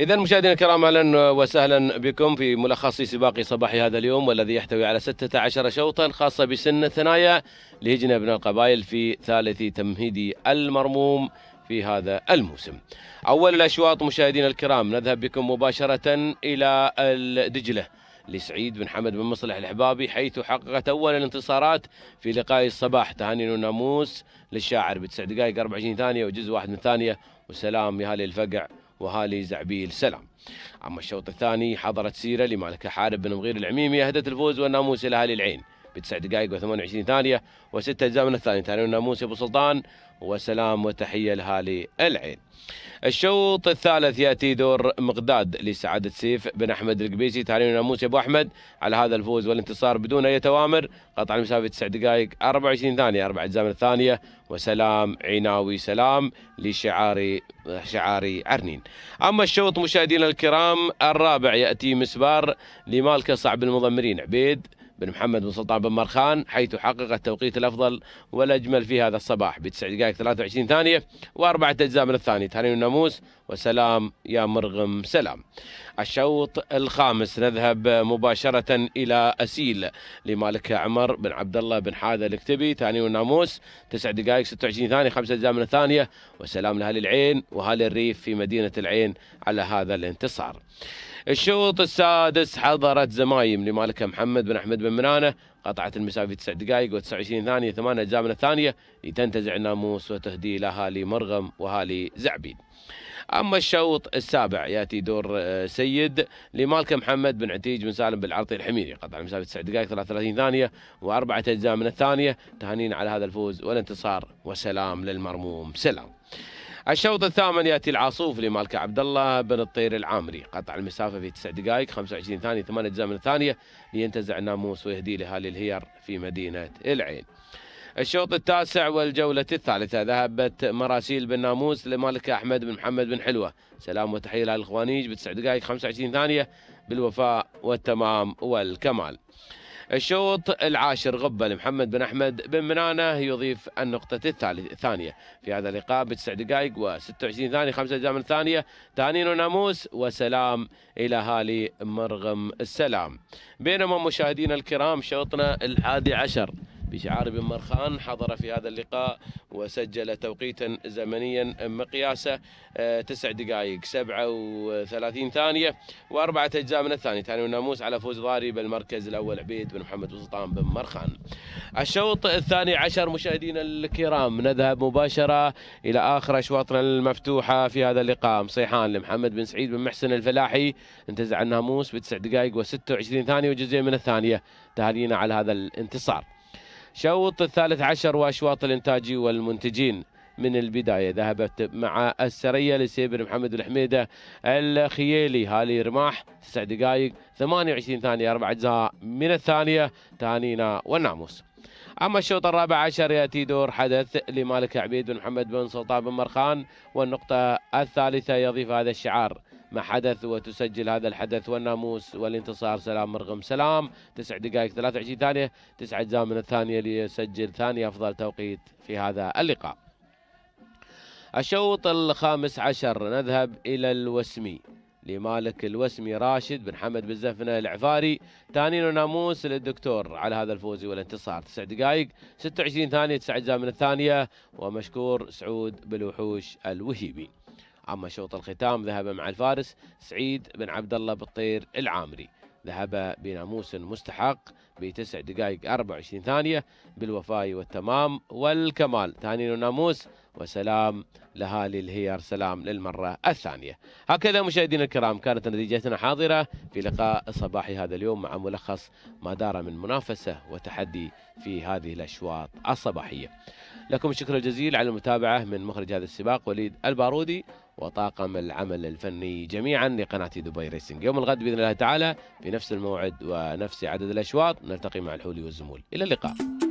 إذا مشاهدينا الكرام أهلا وسهلا بكم في ملخص سباق صباحي هذا اليوم والذي يحتوي على 16 شوطا خاصة بسن الثنايا لهجنة أبناء القبائل في ثالث تمهيدي المرموم في هذا الموسم. أول الأشواط مشاهدينا الكرام نذهب بكم مباشرة إلى الدجلة لسعيد بن حمد بن مصلح الحبابي حيث حققت أول الانتصارات في لقاء الصباح تهاني وناموس للشاعر بتسع دقائق 24 ثانية وجزء واحد من ثانية وسلام يا هالي الفقع وهالي زعبيل سلام أما الشوط الثاني حضرت سيرة لمالك حارب بن مغير العميمي أهدت الفوز والناموس إلى أهالي العين بتسع دقائق و28 ثانية وست أجزاء من الثانيه تهاني موسى أبو سلطان وسلام وتحية لهالي العين. الشوط الثالث يأتي دور مقداد لسعادة سيف بن أحمد القبيسي تهاني موسى أبو أحمد على هذا الفوز والانتصار بدون أي توامر قطع المسافة 9 دقائق 24 ثانية أربع أجزاء من الثانية وسلام عناوي سلام لشعاري شعاري عرنين أما الشوط مشاهدينا الكرام الرابع يأتي مسبار لمالكة صعب المضمرين عبيد بن محمد بن سلطان بن مرخان حيث حقق التوقيت الأفضل والأجمل في هذا الصباح بتسع دقائق 23 ثانية وأربعة أجزاء من الثانية تهاني الناموس وسلام يا مرغم سلام الشوط الخامس نذهب مباشرة إلى أسيل لمالك عمر بن عبد الله بن حاده الكتبي ثاني الناموس تسع دقائق 26 ثانية خمسة أجزاء من الثانية وسلام لأهل العين وأهل الريف في مدينة العين على هذا الانتصار الشوط السادس حضرت زمايم لمالك محمد بن أحمد بن منانه قطعت المسافه 9 دقائق و29 ثانيه ثمان اجزاء من الثانيه لتنتزع الناموس وتهدي لاهالي مرغم وهالي زعبيد. اما الشوط السابع ياتي دور آه، سيد لمالك محمد بن عتيج بن سالم بالعرطي الحميري قطع المسافه 9 دقائق 33 ثانيه واربعه اجزاء من الثانيه تهانينا على هذا الفوز والانتصار وسلام للمرموم سلام. الشوط الثامن ياتي العاصوف لمالك عبد الله بن الطير العامري قطع المسافه في 9 دقائق 25 ثانيه 8 اجزاء من الثانيه لينتزع الناموس ويهدي لاهالي الهير في مدينه العين. الشوط التاسع والجولة الثالثة ذهبت مراسيل بالناموس لمالك أحمد بن محمد بن حلوة سلام وتحية للإخوانيج بتسع دقائق 25 ثانية بالوفاء والتمام والكمال الشوط العاشر غبة لمحمد بن أحمد بن منانة يضيف النقطة الثانية في هذا اللقاء بتسع دقائق و26 ثانية خمسة أجزاء من ثانية تانين وناموس وسلام إلى هالي مرغم السلام بينما مشاهدينا الكرام شوطنا الحادي عشر بشعار بن مرخان حضر في هذا اللقاء وسجل توقيتا زمنيا مقياسه آه، تسع دقائق 37 ثانية وأربعة أجزاء من الثاني ثاني والناموس على فوز ضاري بالمركز الأول عبيد بن محمد وسلطان بن مرخان الشوط الثاني عشر مشاهدينا الكرام نذهب مباشرة إلى آخر أشواطنا المفتوحة في هذا اللقاء صيحان لمحمد بن سعيد بن محسن الفلاحي انتزع الناموس بتسع دقائق و26 ثانية وجزئين من الثانية تهانينا على هذا الانتصار شوط الثالث عشر وأشواط الإنتاج والمنتجين من البداية ذهبت مع السرية لسيبر محمد الحميدة الخيالي هالي رماح تسع دقائق 28 ثانية أربع أجزاء من الثانية تانينا والناموس أما الشوط الرابع عشر يأتي دور حدث لمالك عبيد بن محمد بن سلطان بن مرخان والنقطة الثالثة يضيف هذا الشعار ما حدث وتسجل هذا الحدث والناموس والانتصار سلام مرغم سلام تسع دقائق 23 ثانية تسع أجزاء من الثانية ليسجل ثاني أفضل توقيت في هذا اللقاء الشوط الخامس عشر نذهب إلى الوسمي لمالك الوسمي راشد بن حمد بن زفنة العفاري ثاني ناموس للدكتور على هذا الفوز والانتصار تسع دقائق 26 ثانية تسع أجزاء من الثانية ومشكور سعود بالوحوش الوهيبي أما شوط الختام ذهب مع الفارس سعيد بن عبد الله بالطير العامري ذهب بناموس مستحق بتسع دقائق 24 ثانية بالوفاء والتمام والكمال ثاني ناموس وسلام لهالي الهيار سلام للمرة الثانية هكذا مشاهدينا الكرام كانت نتيجتنا حاضرة في لقاء صباحي هذا اليوم مع ملخص ما دار من منافسة وتحدي في هذه الأشواط الصباحية لكم الشكر الجزيل على المتابعة من مخرج هذا السباق وليد البارودي وطاقم العمل الفني جميعا لقناة دبي ريسنج يوم الغد بإذن الله تعالى في نفس الموعد ونفس عدد الأشواط نلتقي مع الحولي والزمول إلى اللقاء